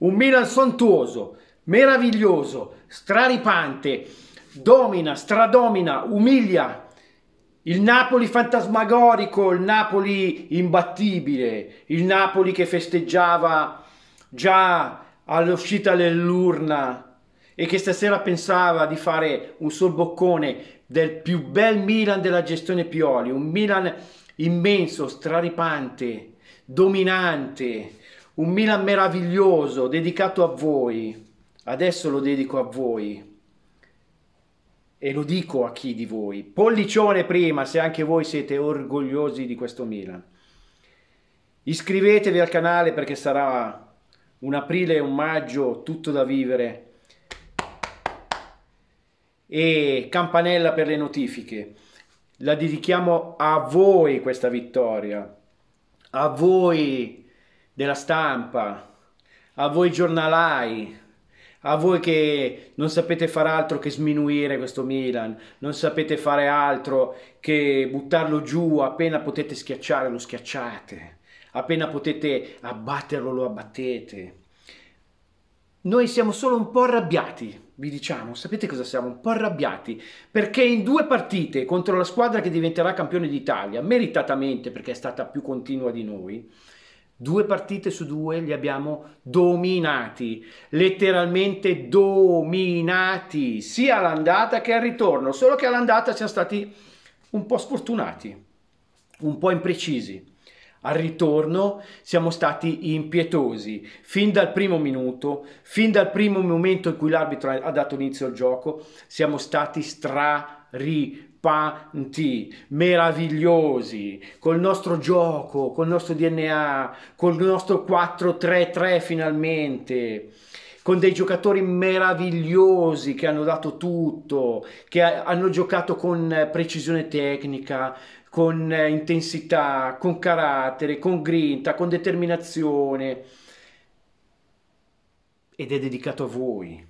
Un Milan sontuoso, meraviglioso, straripante, domina, stradomina, umilia il Napoli fantasmagorico, il Napoli imbattibile, il Napoli che festeggiava già all'uscita dell'urna e che stasera pensava di fare un sol boccone del più bel Milan della gestione Pioli, un Milan immenso, straripante, dominante, un Milan meraviglioso dedicato a voi. Adesso lo dedico a voi e lo dico a chi di voi. Pollicione prima, se anche voi siete orgogliosi di questo Milan. Iscrivetevi al canale perché sarà un aprile e un maggio tutto da vivere. E campanella per le notifiche. La dedichiamo a voi questa vittoria, a voi della stampa, a voi giornalai, a voi che non sapete far altro che sminuire questo Milan, non sapete fare altro che buttarlo giù appena potete schiacciare lo schiacciate, appena potete abbatterlo lo abbattete. Noi siamo solo un po' arrabbiati, vi diciamo, sapete cosa siamo? Un po' arrabbiati, perché in due partite contro la squadra che diventerà campione d'Italia, meritatamente perché è stata più continua di noi, Due partite su due li abbiamo dominati, letteralmente dominati, sia all'andata che al ritorno, solo che all'andata siamo stati un po' sfortunati, un po' imprecisi. Al ritorno siamo stati impietosi, fin dal primo minuto, fin dal primo momento in cui l'arbitro ha dato inizio al gioco, siamo stati straripati pimpanti, meravigliosi, col nostro gioco, col nostro DNA, col nostro 4-3-3 finalmente con dei giocatori meravigliosi che hanno dato tutto, che hanno giocato con precisione tecnica, con intensità, con carattere, con grinta, con determinazione. Ed è dedicato a voi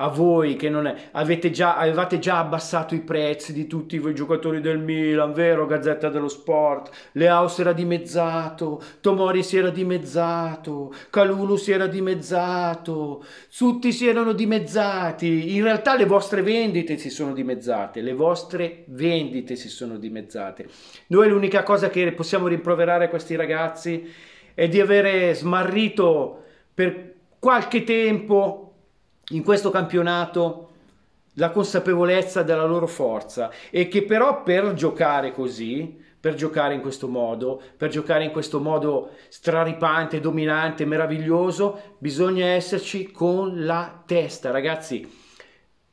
a voi che non è, avete già, avevate già abbassato i prezzi di tutti voi giocatori del Milan, vero Gazzetta dello Sport? Leao si era dimezzato, Tomori si era dimezzato, Calulu si era dimezzato, tutti si erano dimezzati. In realtà le vostre vendite si sono dimezzate, le vostre vendite si sono dimezzate. Noi l'unica cosa che possiamo rimproverare a questi ragazzi è di avere smarrito per qualche tempo in questo campionato la consapevolezza della loro forza e che però per giocare così, per giocare in questo modo, per giocare in questo modo straripante, dominante, meraviglioso, bisogna esserci con la testa, ragazzi.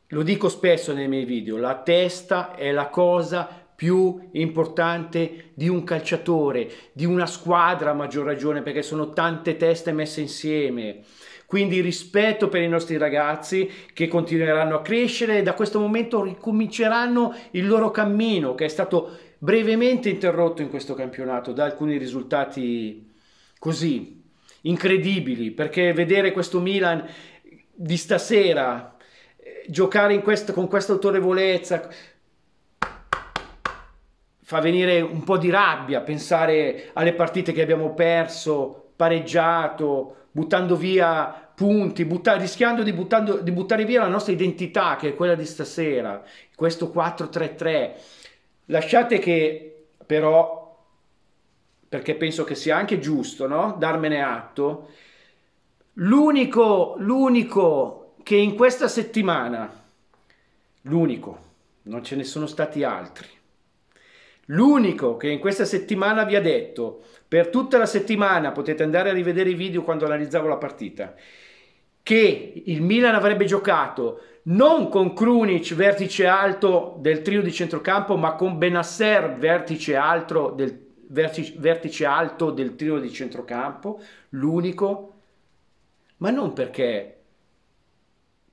Lo dico spesso nei miei video, la testa è la cosa più importante di un calciatore, di una squadra a maggior ragione perché sono tante teste messe insieme. Quindi rispetto per i nostri ragazzi che continueranno a crescere e da questo momento ricominceranno il loro cammino che è stato brevemente interrotto in questo campionato da alcuni risultati così incredibili perché vedere questo Milan di stasera eh, giocare questo, con questa autorevolezza fa venire un po' di rabbia pensare alle partite che abbiamo perso, pareggiato, buttando via punti, butta, rischiando di, buttando, di buttare via la nostra identità, che è quella di stasera, questo 4-3-3. Lasciate che però perché penso che sia anche giusto no? darmene atto, l'unico, l'unico che in questa settimana, l'unico, non ce ne sono stati altri, L'unico che in questa settimana vi ha detto, per tutta la settimana potete andare a rivedere i video quando analizzavo la partita, che il Milan avrebbe giocato non con Krunic vertice alto del trio di centrocampo, ma con Benasser vertice, alto del, vertice, vertice alto del trio di centrocampo, l'unico, ma non perché,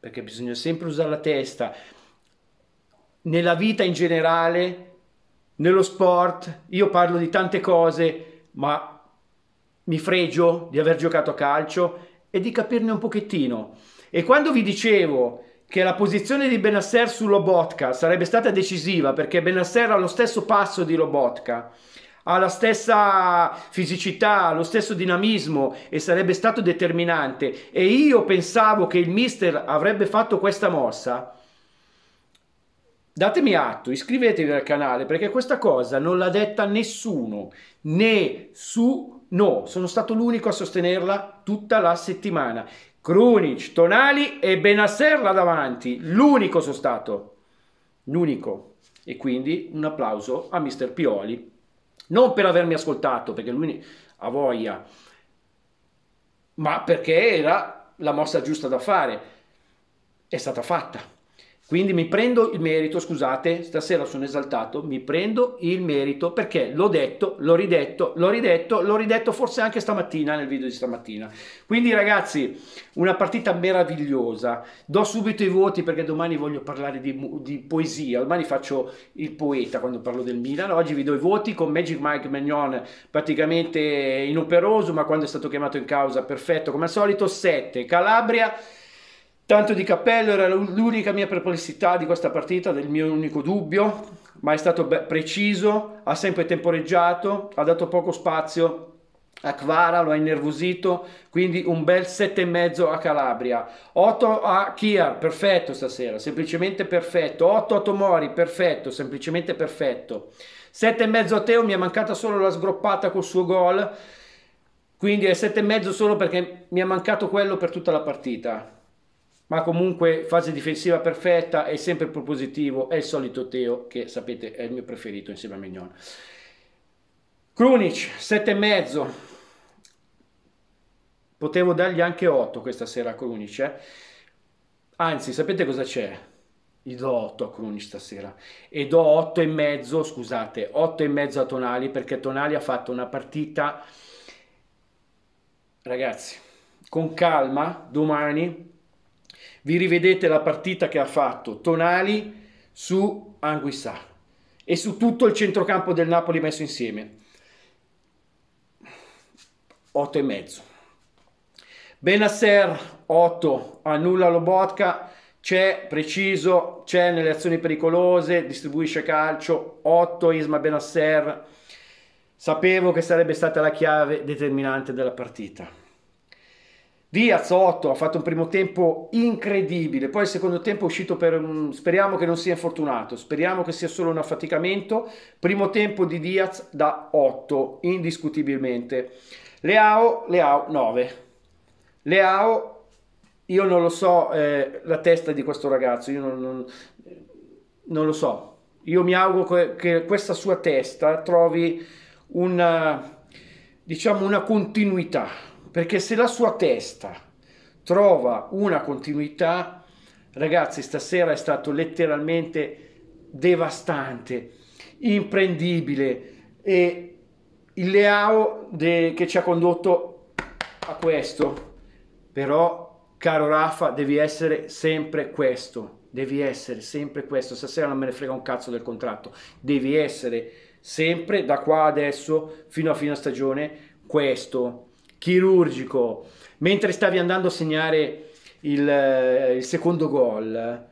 perché bisogna sempre usare la testa. Nella vita in generale nello sport, io parlo di tante cose, ma mi fregio di aver giocato a calcio e di capirne un pochettino. E quando vi dicevo che la posizione di Benasser su Lobotka sarebbe stata decisiva perché Benasser ha lo stesso passo di Lobotka, ha la stessa fisicità, lo stesso dinamismo e sarebbe stato determinante e io pensavo che il mister avrebbe fatto questa mossa, datemi atto, iscrivetevi al canale perché questa cosa non l'ha detta nessuno, né su no, sono stato l'unico a sostenerla tutta la settimana. Krunic, Tonali e Benasser là davanti, l'unico sono stato, l'unico. E quindi un applauso a Mister Pioli, non per avermi ascoltato, perché lui ha voglia, ma perché era la mossa giusta da fare. È stata fatta. Quindi mi prendo il merito, scusate, stasera sono esaltato, mi prendo il merito perché l'ho detto, l'ho ridetto, l'ho ridetto, l'ho ridetto forse anche stamattina nel video di stamattina. Quindi ragazzi, una partita meravigliosa. Do subito i voti perché domani voglio parlare di, di poesia, domani faccio il poeta quando parlo del Milan. Oggi vi do i voti con Magic Mike Magnon praticamente inoperoso, ma quando è stato chiamato in causa perfetto come al solito, 7. Calabria Tanto di cappello era l'unica mia perplessità di questa partita, del mio unico dubbio, ma è stato preciso, ha sempre temporeggiato, ha dato poco spazio a Kvara, lo ha innervosito, quindi un bel 7,5 a Calabria. 8 a Kiar, perfetto stasera, semplicemente perfetto. 8 a Tomori, perfetto, semplicemente perfetto. 7,5 a Teo, mi è mancata solo la sgroppata col suo gol, quindi è 7,5 solo perché mi è mancato quello per tutta la partita ma comunque fase difensiva perfetta, è sempre propositivo, è il solito Teo che sapete è il mio preferito insieme a Mignon. Krunic mezzo potevo dargli anche 8 questa sera a Krunic, eh? anzi sapete cosa c'è? Gli do 8 a Krunic stasera e do e mezzo scusate, e mezzo a Tonali perché Tonali ha fatto una partita, ragazzi, con calma domani vi rivedete la partita che ha fatto Tonali su Anguissà e su tutto il centrocampo del Napoli messo insieme. 8 e mezzo. Benasser 8, annulla Lobotka, c'è preciso, c'è nelle azioni pericolose, distribuisce calcio, 8 Isma Benasser. Sapevo che sarebbe stata la chiave determinante della partita Diaz 8 ha fatto un primo tempo incredibile, poi il secondo tempo è uscito per un... speriamo che non sia infortunato, speriamo che sia solo un affaticamento. Primo tempo di Diaz da 8, indiscutibilmente. Leao, Leao 9. Leao, io non lo so eh, la testa di questo ragazzo, io non, non, non lo so. Io mi auguro que che questa sua testa trovi una, diciamo, una continuità, perché se la sua testa trova una continuità, ragazzi, stasera è stato letteralmente devastante, imprendibile e il Leao de, che ci ha condotto a questo. Però, caro Rafa, devi essere sempre questo. Devi essere sempre questo. Stasera non me ne frega un cazzo del contratto. Devi essere sempre, da qua adesso, fino a fine stagione, questo chirurgico, mentre stavi andando a segnare il, eh, il secondo gol,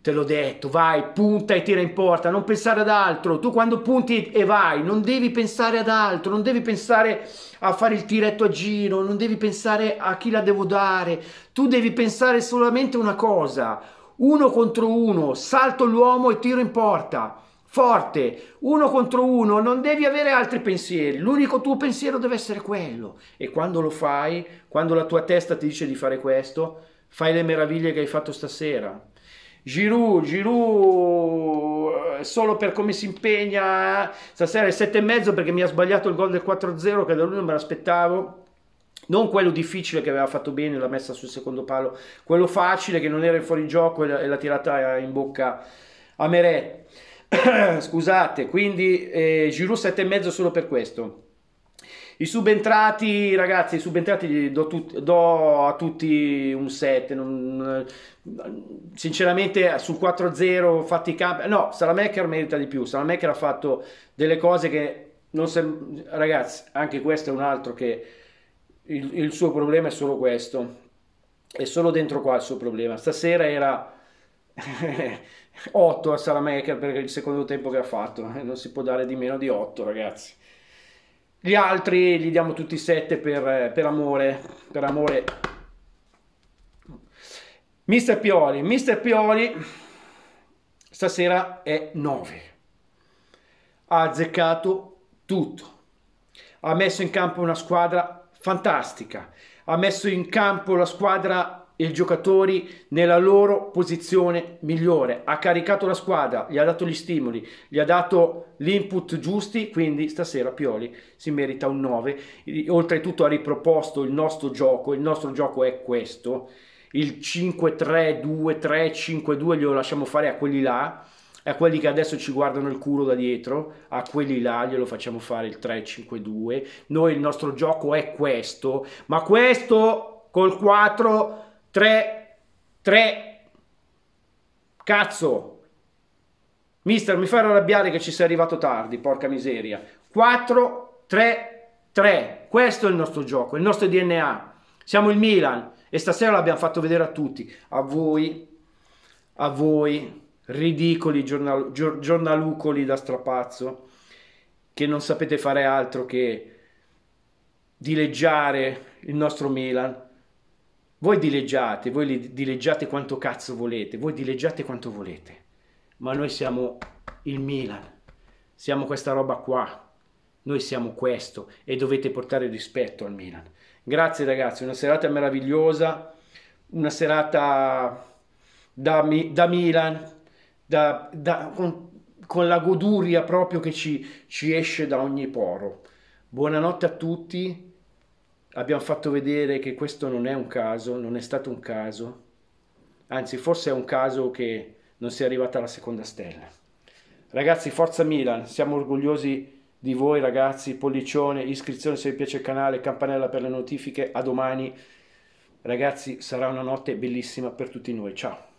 te l'ho detto, vai, punta e tira in porta, non pensare ad altro. Tu quando punti e vai, non devi pensare ad altro, non devi pensare a fare il tiretto a giro, non devi pensare a chi la devo dare. Tu devi pensare solamente una cosa, uno contro uno, salto l'uomo e tiro in porta forte, uno contro uno, non devi avere altri pensieri, l'unico tuo pensiero deve essere quello. E quando lo fai, quando la tua testa ti dice di fare questo, fai le meraviglie che hai fatto stasera. Giroud, Giroud, eh, solo per come si impegna, eh. stasera è 7 e mezzo perché mi ha sbagliato il gol del 4-0 che da lui non me l'aspettavo. Non quello difficile che aveva fatto bene l'ha messa sul secondo palo, quello facile che non era in fuorigioco e la tirata in bocca a Meret. Scusate, quindi eh, Giroud 7,5 solo per questo. I subentrati, ragazzi, i subentrati do, tut- do a tutti un 7. Non, sinceramente, sul 4-0 fatti i campi. No, Salamaker merita di più. Salamaker ha fatto delle cose che non sem- Ragazzi, anche questo è un altro che il, il suo problema è solo questo. È solo dentro qua il suo problema. Stasera era 8 a Salamaker per il secondo tempo che ha fatto eh, non si può dare di meno di 8 ragazzi gli altri gli diamo tutti 7 per, eh, per amore per amore mister Pioli mister Pioli stasera è 9 ha azzeccato tutto ha messo in campo una squadra fantastica ha messo in campo la squadra i giocatori nella loro posizione migliore, ha caricato la squadra, gli ha dato gli stimoli, gli ha dato l'input giusti, quindi stasera Pioli si merita un 9. Oltretutto ha riproposto il nostro gioco, il nostro gioco è questo, il 5-3-2-3-5-2 glielo lasciamo fare a quelli là, a quelli che adesso ci guardano il culo da dietro, a quelli là glielo facciamo fare il 3-5-2. Noi il nostro gioco è questo, ma questo col 4 3, 3, cazzo, mister mi fai arrabbiare che ci sei arrivato tardi, porca miseria, 4, 3, 3, questo è il nostro gioco, il nostro DNA, siamo il Milan e stasera l'abbiamo fatto vedere a tutti, a voi, a voi, ridicoli giornal giornalucoli da strapazzo, che non sapete fare altro che dileggiare il nostro Milan voi dileggiate, voi dileggiate quanto cazzo volete, voi dileggiate quanto volete, ma noi siamo il Milan, siamo questa roba qua, noi siamo questo e dovete portare rispetto al Milan. Grazie ragazzi, una serata meravigliosa, una serata da, da Milan, da, da, con, con, la goduria proprio che ci, ci esce da ogni poro. Buonanotte a tutti abbiamo fatto vedere che questo non è un caso, non è stato un caso, anzi forse è un caso che non sia arrivata la seconda stella. Ragazzi, forza Milan, siamo orgogliosi di voi ragazzi, pollicione, iscrizione se vi piace il canale, campanella per le notifiche, a domani. Ragazzi, sarà una notte bellissima per tutti noi. Ciao!